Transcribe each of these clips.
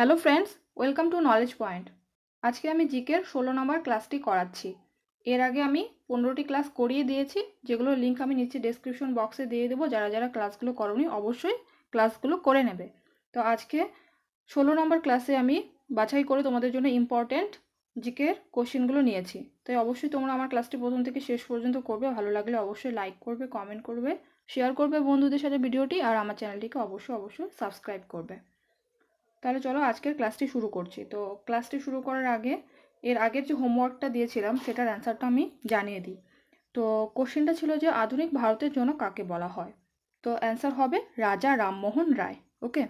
hello friends welcome to knowledge point আজকে আমি জিকের ষোলো নম্বর ক্লাসটি করাচ্ছি এর আগে আমি পনেরোটি ক্লাস করিয়ে দিয়েছি যেগুলো লিঙ্ক আমি নিচে ডেসক্রিপশন বক্সে দিয়ে দেবো যারা যারা ক্লাসগুলো করনি অবশ্যই ক্লাসগুলো করে নেবে তো আজকে ষোলো নম্বর ক্লাসে আমি বাছাই করে তোমাদের জন্য ইম্পর্ট্যান্ট জিকের কোশ্চেনগুলো নিয়েছি তাই অবশ্যই তোমরা আমার ক্লাসটি প্রথম থেকে শেষ পর্যন্ত করবে ভালো লাগলে অবশ্যই লাইক করবে কমেন্ট করবে শেয়ার করবে বন্ধুদের সাথে ভিডিওটি আর আমার চ্যানেলটিকে অবশ্যই অবশ্যই সাবস্ক্রাইব করবে তাহলে চলো আজকের ক্লাসটি শুরু করছি তো ক্লাসটি শুরু করার আগে এর আগের যে হোমওয়ার্কটা দিয়েছিলাম সেটার অ্যান্সারটা আমি জানিয়ে দিই তো কোশ্চেনটা ছিল যে আধুনিক ভারতের জন্য কাকে বলা হয় তো অ্যান্সার হবে রাজা রামমোহন রায় ওকে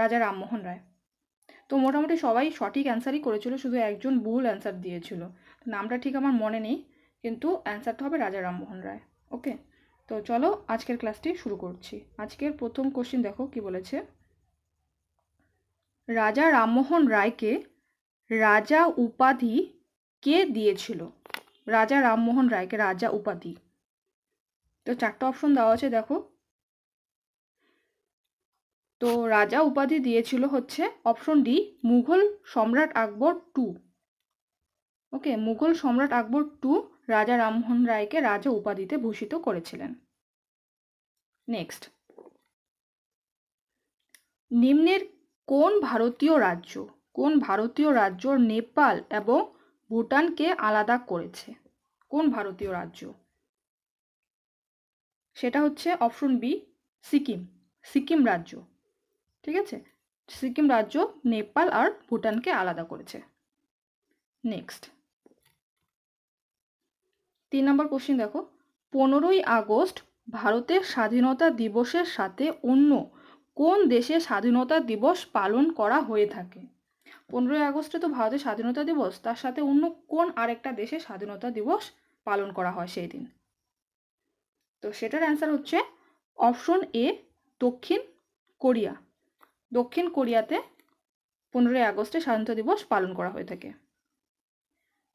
রাজা রামমোহন রায় তো মোটামুটি সবাই সঠিক অ্যান্সারই করেছিল শুধু একজন ভুল অ্যান্সার দিয়েছিল নামটা ঠিক আমার মনে নেই কিন্তু অ্যান্সারটা হবে রাজা রামমোহন রায় ওকে তো চলো আজকের ক্লাসটি শুরু করছি আজকের প্রথম কোশ্চেন দেখো কি বলেছে রাজা রামমোহন রায়কে রাজা উপাধি কে দিয়েছিল রাজা রামমোহন রায়কে রাজা উপাধি তো চারটা অপশন দেওয়া আছে দেখো তো রাজা উপাধি দিয়েছিল হচ্ছে অপশন ডি মুঘল সম্রাট আকবর টু ওকে মুঘল সম্রাট আকবর টু রাজা রামমোহন রায়কে রাজা উপাধিতে ভূষিত করেছিলেন নেক্সট নিম্নের কোন ভারতীয় রাজ্য কোন ভারতীয় রাজ্য নেপাল এবং ভুটানকে আলাদা করেছে কোন ভারতীয় রাজ্য সেটা হচ্ছে অপশন বি সিকিম সিকিম রাজ্য ঠিক আছে সিকিম রাজ্য নেপাল আর ভুটানকে আলাদা করেছে নেক্সট তিন নম্বর কোশ্চিন দেখো পনেরোই আগস্ট ভারতের স্বাধীনতা দিবসের সাথে অন্য কোন দেশে স্বাধীনতা দিবস পালন করা হয়ে থাকে পনেরোই আগস্টে তো ভারতের স্বাধীনতা দিবস তার সাথে অন্য কোন আরেকটা দেশে স্বাধীনতা দিবস পালন করা হয় সেই দিন তো সেটার অ্যান্সার হচ্ছে অপশন এ দক্ষিণ কোরিয়া দক্ষিণ কোরিয়াতে পনেরোই আগস্টে স্বাধীনতা দিবস পালন করা হয়ে থাকে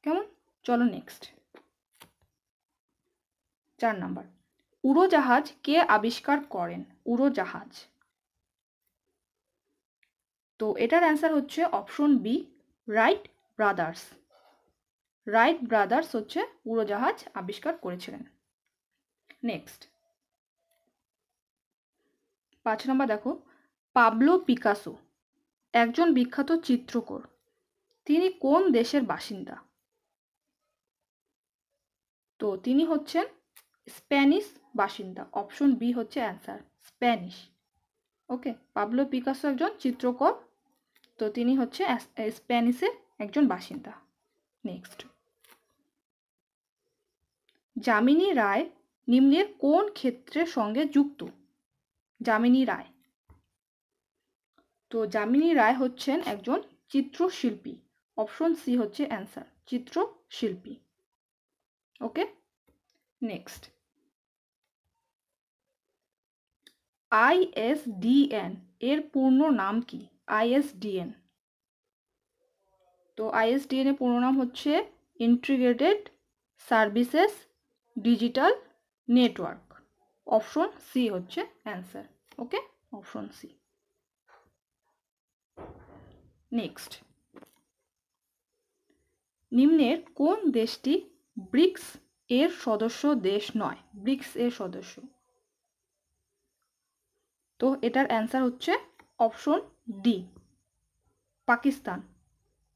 কেমন চলো নেক্সট চার নাম্বার উড়োজাহাজ কে আবিষ্কার করেন উড়োজাহাজ তো এটার অ্যান্সার হচ্ছে option B Wright brothers Wright brothers হচ্ছে উড়োজাহাজ আবিষ্কার করেছিলেন নেক্সট পাঁচ নম্বর দেখো পাবলো পিকাসো একজন বিখ্যাত চিত্রকর তিনি কোন দেশের বাসিন্দা তো তিনি হচ্ছেন স্প্যানিশ বাসিন্দা অপশন বি হচ্ছে answer Spanish okay Pablo Picasso একজন চিত্রকর তো তিনি হচ্ছে স্প্যানিশের একজন বাসিন্দা নেক্সট যামিনী রায় নিম্নের কোন ক্ষেত্রের সঙ্গে যুক্ত যামিনী রায় তো যামিনী রায় হচ্ছেন একজন চিত্রশিল্পী অপশন সি হচ্ছে অ্যান্সার চিত্রশিল্পী ওকে নেক্সট আইএসডিএন এর পূর্ণ নাম কি আইএসডিএন তো আইএসডিএন এর পুরো নাম হচ্ছে integrated services digital network option C হচ্ছে answer okay option C next নিম্নের কোন দেশটি ব্রিক্স এর সদস্য দেশ নয় ব্রিক্স এর সদস্য তো এটার অ্যান্সার হচ্ছে অপশন ডি পাকিস্তান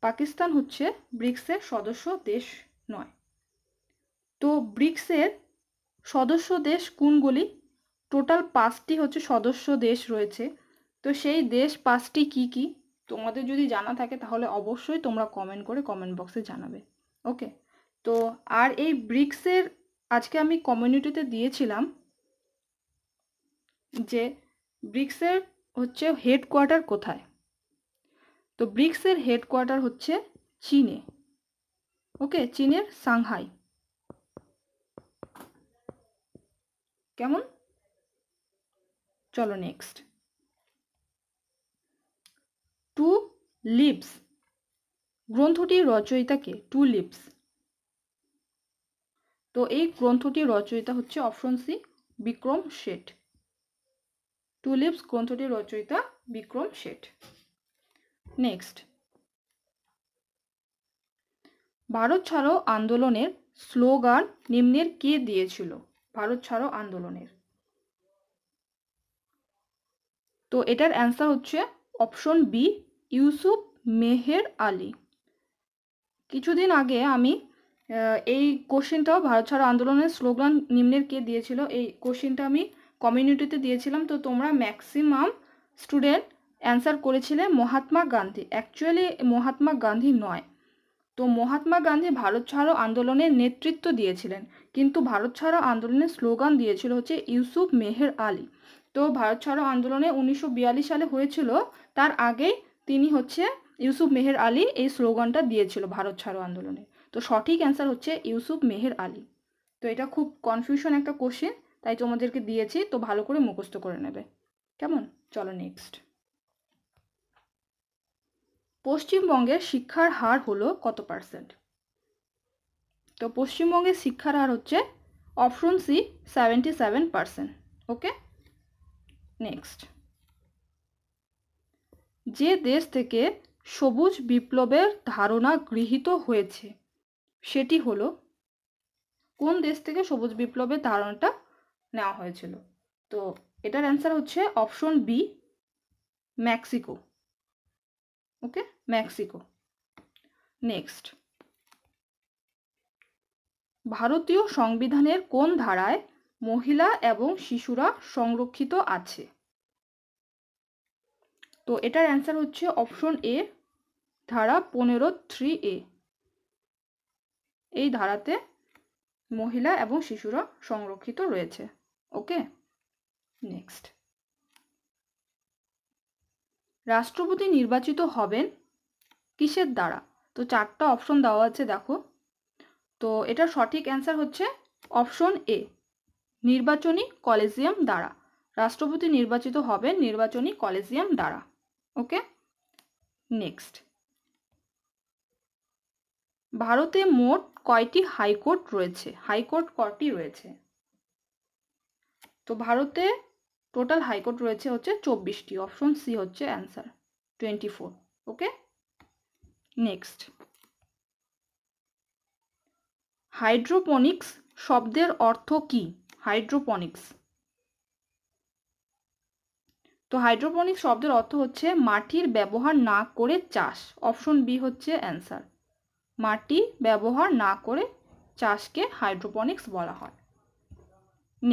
পাকিস্তান হচ্ছে ব্রিক্সের সদস্য দেশ নয় তো ব্রিক্সের সদস্য দেশ কোনগুলি টোটাল পাঁচটি হচ্ছে সদস্য দেশ রয়েছে তো সেই দেশ পাঁচটি কি কি তোমাদের যদি জানা থাকে তাহলে অবশ্যই তোমরা কমেন্ট করে কমেন্ট বক্সে জানাবে ওকে তো আর এই ব্রিক্সের আজকে আমি কমিউনিটিতে দিয়েছিলাম যে ব্রিক্সের হচ্ছে হেডকোয়ার্টার কোথায় তো ব্রিক্সের হেডকোয়ার্টার হচ্ছে চীনে ওকে চীনের সাংহাই কেমন চলো নেক্সট টু লিপস রচয়িতা রচয়িতাকে টু লিপস তো এই গ্রন্থটির রচয়িতা হচ্ছে option C Vikram Seth tulips গ্রন্থটির রচয়িতা বিক্রম শেঠ নেক্সট ভারত ছাড়ো আন্দোলনের স্লোগান নিম্নের কে দিয়েছিল ভারত ছাড়ো আন্দোলনের তো এটার অ্যান্সার হচ্ছে অপশন বি ইউসুফ মেহের আলী কিছুদিন আগে আমি এই কোশ্চেনটাও ভারত ছাড়ো আন্দোলনের স্লোগান নিম্নের কে দিয়েছিল এই কোশ্চেনটা আমি কমিউনিটিতে দিয়েছিলাম তো তোমরা ম্যাক্সিমাম স্টুডেন্ট অ্যান্সার করেছিলে মহাত্মা গান্ধী অ্যাকচুয়ালি মহাত্মা গান্ধী নয় তো মহাত্মা গান্ধী ভারত ছাড়ো আন্দোলনের নেতৃত্ব দিয়েছিলেন কিন্তু ভারত ছাড়ো আন্দোলনের স্লোগান দিয়েছিল হচ্ছে ইউসুফ মেহের আলী তো ভারত ছাড়ো আন্দোলনে উনিশশো সালে হয়েছিল তার আগেই তিনি হচ্ছে ইউসুফ মেহের আলী এই স্লোগানটা দিয়েছিল ভারত ছাড়ো আন্দোলনে তো সঠিক অ্যান্সার হচ্ছে ইউসুফ মেহের আলী তো এটা খুব কনফিউশন একটা কোশ্চেন তাই তোমাদেরকে দিয়েছি তো ভালো করে মুখস্থ করে নেবে কেমন চলো নেক্সট পশ্চিমবঙ্গের শিক্ষার হার হলো কত পার্সেন্ট তো পশ্চিমবঙ্গের শিক্ষার হার হচ্ছে option C seventy seven percent okay next যে দেশ থেকে সবুজ বিপ্লবের ধারণা গৃহীত হয়েছে সেটি হলো কোন দেশ থেকে সবুজ বিপ্লবের ধারণাটা নেওয়া হয়েছিল তো এটার অ্যান্সার হচ্ছে option B Mexico okay Mexico next ভারতীয় সংবিধানের কোন ধারায় মহিলা এবং শিশুরা সংরক্ষিত আছে তো এটার অ্যান্সার হচ্ছে অপশন এ ধারা পনেরো থ্রি এ এই ধারাতে মহিলা এবং শিশুরা সংরক্ষিত রয়েছে ওকে নেক্সট রাষ্ট্রপতি নির্বাচিত হবেন কিসের দ্বারা তো চারটা অপশন দেওয়া আছে দেখো তো এটার সঠিক অ্যান্সার হচ্ছে অপশন এ নির্বাচনী কলেজিয়াম দ্বারা রাষ্ট্রপতি নির্বাচিত হবেন নির্বাচনী কলেজিয়াম দ্বারা ওকে নেক্সট ভারতে মোট কয়টি হাইকোর্ট রয়েছে হাইকোর্ট কটি রয়েছে তো ভারতে টোটাল হাইকোর্ট রয়েছে হচ্ছে চব্বিশটি অপশন সি হচ্ছে answer twenty four okay next hydroponics শব্দের অর্থ কি হাইড্রোপনিক্স তো হাইড্রোপনিক্স শব্দের অর্থ হচ্ছে মাটির ব্যবহার না করে চাষ অপশন বি হচ্ছে অ্যান্সার মাটি ব্যবহার না করে চাষকে হাইড্রোপনিক্স বলা হয়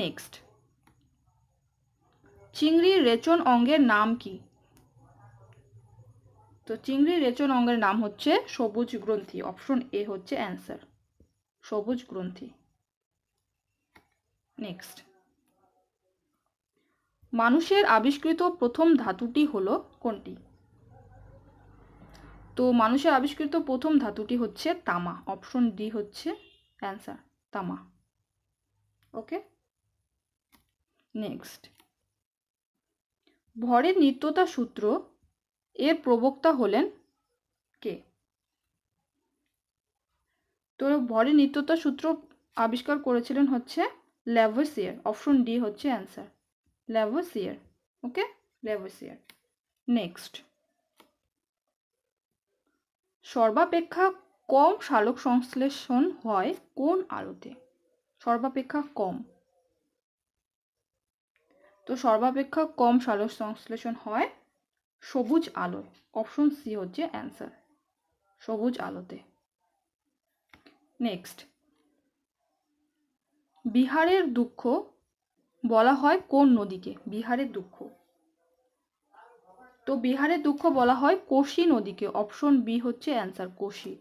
নেক্সট চিংড়ির রেচন অঙ্গের নাম কি তো চিংড়ির রেচন অঙ্গের নাম হচ্ছে সবুজ গ্রন্থি অপশন এ হচ্ছে অ্যান্সার সবুজ গ্রন্থি নেক্সট মানুষের আবিষ্কৃত প্রথম ধাতুটি হলো কোনটি তো মানুষের আবিষ্কৃত প্রথম ধাতুটি হচ্ছে তামা অপশন ডি হচ্ছে অ্যান্সার তামা ওকে নেক্সট ভরের নিত্যতা সূত্র এর প্রবক্তা হলেন কে তো ভরের নিত্যতা সূত্র আবিষ্কার করেছিলেন হচ্ছে ল্যাভোসিয়ার অপশন ডি হচ্ছে answer Lavoisier okay Lavoisier next সর্বাপেক্ষা কম সালোক সংশ্লেষণ হয় কোন আলোতে সর্বাপেক্ষা কম তো সর্বাপেক্ষা কম সালস সংশ্লেষণ হয় সবুজ আলোয় অপশন সি হচ্ছে অ্যান্সার সবুজ আলোতে নেক্সট বিহারের দুঃখ বলা হয় কোন নদীকে বিহারের দুঃখ তো বিহারের দুঃখ বলা হয় কোশি নদীকে অপশন বি হচ্ছে অ্যান্সার কোশি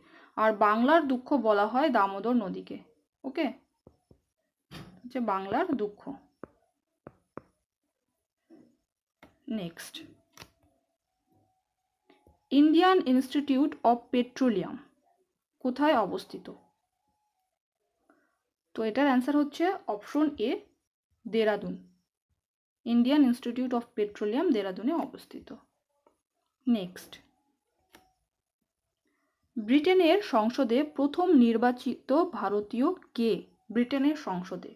আর বাংলার দুঃখ বলা হয় দামোদর নদীকে ওকে হচ্ছে বাংলার দুঃখ next Indian Institute of Petroleum কোথায় অবস্থিত তো এটার অ্যান্সার হচ্ছে option A Dehradun Indian Institute of Petroleum দেরাদুনে অবস্থিত নেক্সট ব্রিটেনের সংসদে প্রথম নির্বাচিত ভারতীয় কে ব্রিটেনের সংসদে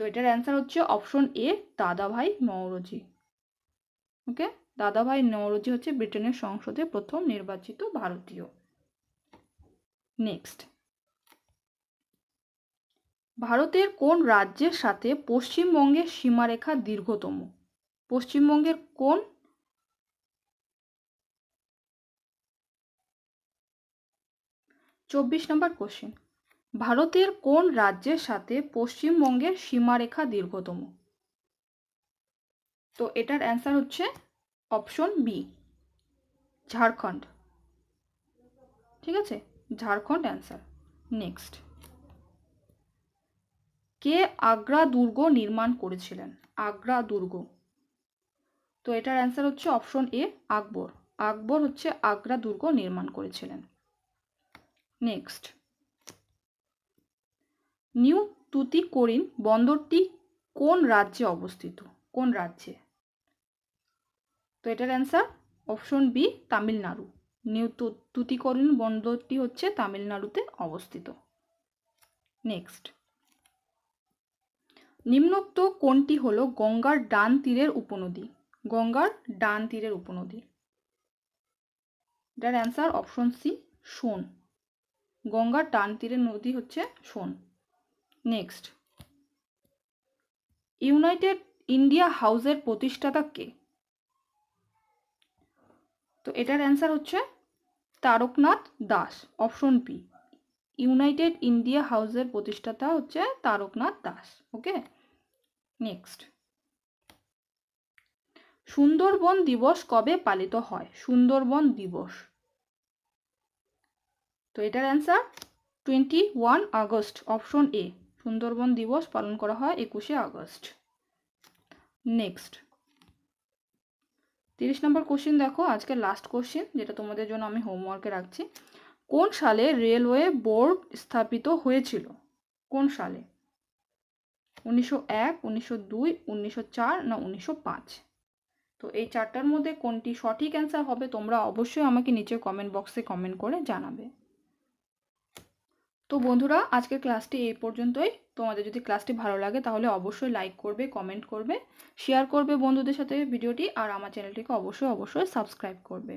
তো এটার অ্যান্সার হচ্ছে অপশন এ দাদাভাই নওরজি ওকে দাদাভাই নওরজি হচ্ছে ব্রিটেনের সংসদে প্রথম নির্বাচিত ভারতীয় নেক্সট ভারতের কোন রাজ্যের সাথে পশ্চিমবঙ্গের সীমারেখা দীর্ঘতম পশ্চিমবঙ্গের কোন চব্বিশ নম্বর কোশ্চেন ভারতের কোন রাজ্যের সাথে পশ্চিমবঙ্গের সীমারেখা দীর্ঘতম তো এটার অ্যান্সার হচ্ছে অপশন বি ঝাড়খণ্ড ঠিক আছে ঝাড়খণ্ড অ্যান্সার নেক্সট কে আগ্রা দুর্গ নির্মাণ করেছিলেন আগ্রা দুর্গ তো এটার অ্যান্সার হচ্ছে অপশন এ আকবর আকবর হচ্ছে আগ্রা দুর্গ নির্মাণ করেছিলেন নেক্সট নিউ তুতিকোরিন বন্দরটি কোন রাজ্যে অবস্থিত কোন রাজ্যে তো এটার answer option B Tamil Nadu new Tuticorin বন্দরটি হচ্ছে তামিলনাড়ুতে অবস্থিত নেক্সট নিম্নোক্ত কোনটি হল গঙ্গার ডান তীরের উপনদী গঙ্গার ডান তীরের উপনদী এটার অ্যান্সার অপশন সি সোন গঙ্গার ডান তীরের নদী হচ্ছে সোন নেক্সট ইউনাইটেড ইন্ডিয়া হাউসের প্রতিষ্ঠাতা কে তো এটার অ্যান্সার হচ্ছে Taraknath Das option P united India হাউসের প্রতিষ্ঠাতা হচ্ছে তারকনাথ দাস ওকে নেক্সট সুন্দরবন দিবস কবে পালিত হয় সুন্দরবন দিবস তো এটার answer twenty one August option A Sundarban দিবস পালন করা হয় একুশে আগস্ট নেক্সট তিরিশ নম্বর কোশ্চেন দেখো আজকে লাস্ট কোশ্চেন যেটা তোমাদের জন্য আমি হোমওয়ার্কে রাখছি কোন সালে রেলওয়ে বোর্ড স্থাপিত হয়েছিল কোন সালে উনিশশো এক উনিশশো দুই উনিশশো চার না উনিশশো পাঁচ তো এই চারটার মধ্যে কোনটি সঠিক অ্যান্সার হবে তোমরা অবশ্যই আমাকে নিচে কমেন্ট বক্সে কমেন্ট করে জানাবে তো বন্ধুরা আজকের ক্লাসটি এই পর্যন্তই তোমাদের যদি ক্লাসটি ভালো লাগে তাহলে অবশ্যই লাইক করবে কমেন্ট করবে শেয়ার করবে বন্ধুদের সাথে ভিডিওটি আর আমার চ্যানেলটিকে অবশ্যই অবশ্যই সাবস্ক্রাইব করবে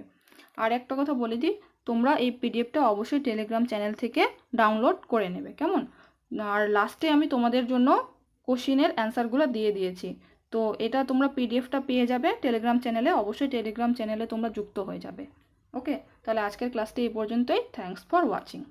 আর একটা কথা বলে দিই তোমরা এই পিডিএফটা অবশ্যই টেলিগ্রাম চ্যানেল থেকে ডাউনলোড করে নেবে কেমন আর লাস্টে আমি তোমাদের জন্য কোশ্চিনের অ্যান্সারগুলো দিয়ে দিয়েছি তো এটা তোমরা পিডিএফটা পেয়ে যাবে টেলিগ্রাম চ্যানেলে অবশ্যই টেলিগ্রাম চ্যানেলে তোমরা যুক্ত হয়ে যাবে ওকে তাহলে আজকের ক্লাসটি এই পর্যন্তই থ্যাংকস ফর ওয়াচিং